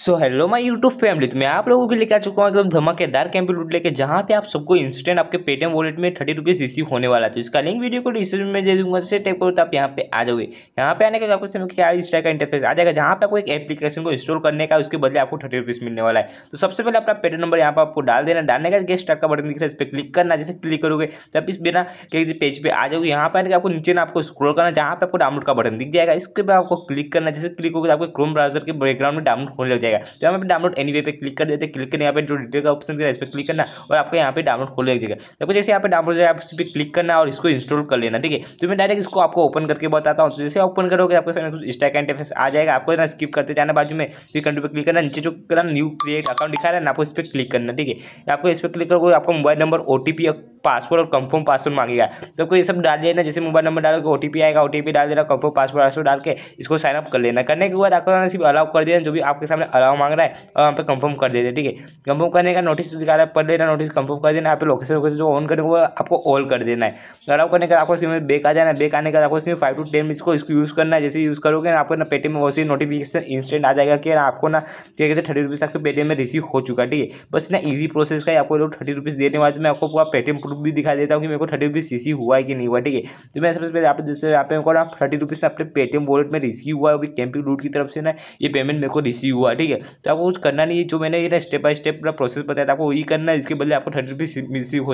so hello my YouTube family तो मैं आप लोगों के लिए आ चुका हूँ एकदम धमाकेदार कैंपी रूट लेके जहाँ पे आप सबको इंस्टेंट आपके पेटीएम वॉलेट में थर्टी रुपीज़ रिसीव होने वाला था इसका लिंक वीडियो को डिस्क्रिप्शन में दे दूंगा जैसे टाइप करो तो आप यहाँ पे आ जाओगे यहाँ पे आने का आपको समझ क्या इस टाइप का इंटरफेस आ जाएगा जहाँ पे आपको एक एप्लीकेशन को इंस्टॉल करने का उसके बदले आपको थर्टी रुपीज़ मिलने वाला है तो सबसे पहले अपना पेटीएम नंबर यहाँ पर आपको डाल देना डालने का गेस्ट का बटन दिख रहा है इस पर क्लिक करना जैसे क्लिक करोगे तब इस बिना किसी पेज पर आ जाओगे यहाँ पर आने आपको नीचे ना आपको स्क्रोल करना जहाँ पे आपको डाउनलोड का बटन दिख जाएगा इसके बाद आपको क्लिक करना जैसे क्लिक होगा आपको क्रोम ब्राउजर के बैकग्राउंड में डाउनलोड होने लग जाएगा जाएगा तो यहाँ पर डाउनलोड एनी पे क्लिक कर देते क्लिक करने यहाँ पे जो डिटेल का ऑप्शन है इस पर क्लिक करना और आपको यहाँ पे डाउनलोड खोल जाएगा देखो जैसे यहाँ पे डाउनलोड जाए आप इस पर क्लिक करना और इसको इंस्टॉल कर लेना ठीक है तो मैं डायरेक्ट इसको आपको ओपन करके बताता हूँ तो जैसे ओपन करोगे आपके सामने कुछ स्टैक एंड इंटरफेस आ जाएगा आपको ना स्किप करते जाना बाजू में फिर कंट्री पर क्लिक करना नीचे जो न्यू क्रिएट अकाउंट दिखा रहा है ना आपको इस पर क्लिक करना ठीक है आपको इस पर क्लिक करोगे आपका mobile number O T P password और कंफर्म पासवर्ड मांगेगा तो आपको ये सब डाल देना जैसे मोबाइल नंबर डालोगे ओ टी आएगा ओ डाल देना कंफर्म पासवर्ड पासवर्ड डाल के इसको साइन अप कर लेना करने के बाद आपको सिर्फ अलाउ कर देना जो भी आपके सामने अलाउ मांग रहा है और वहाँ पर कंफर्म कर देना ठीक है कंफर्म करने का नोटिस दिखा पढ़ लेना नोटिस कंफर्म कर देना आप लोकेशन वोकेशन जो ऑन करने वो आपको ऑल कर देना है अलाउ करने का आपको सिर्फ बेक आ जाना बेक आने का आपको सिर्फ फाइव टू टेन मिनट्स को इसको यूज़ करना है जैसे यूज़ करोगे ना आपको ना पेटीएम में वैसे नोटिफिकेशन इंस्टेंट आ जाएगा कि आपको ना क्या कहते हैं थर्टी रुपीज़ आपको पेटीएम में रिसीव हो चुका ठीक है बस ना ईजी प्रोसेस का आपको लोग थर्टी रुपीज़ देने वाले में आपको पूरा पेटीएम प्रूफ भी दिखाई देता हूँ कि मेरे को थर्टी रुपीज़ सी हुआ है कि नहीं हुआ ठीक है तो मैं सबसे पहले आप जैसे यहाँ पे मेरे को आप थर्टी रुपीज़ से अपने पेटीएम वॉलेट में रिसीव हुआ है कैंपिंग रूट की तरफ से ना ये पेमेंट मेरे को रिसीव हुआ ठीक है तो आपको कुछ करना नहीं है जो मैंने ये ना स्टेप बाय स्टेप पूरा प्रोसेस बताया था आपको वही करना है इसके बदले आपको थर्टी रुपीज़ रिसीव हो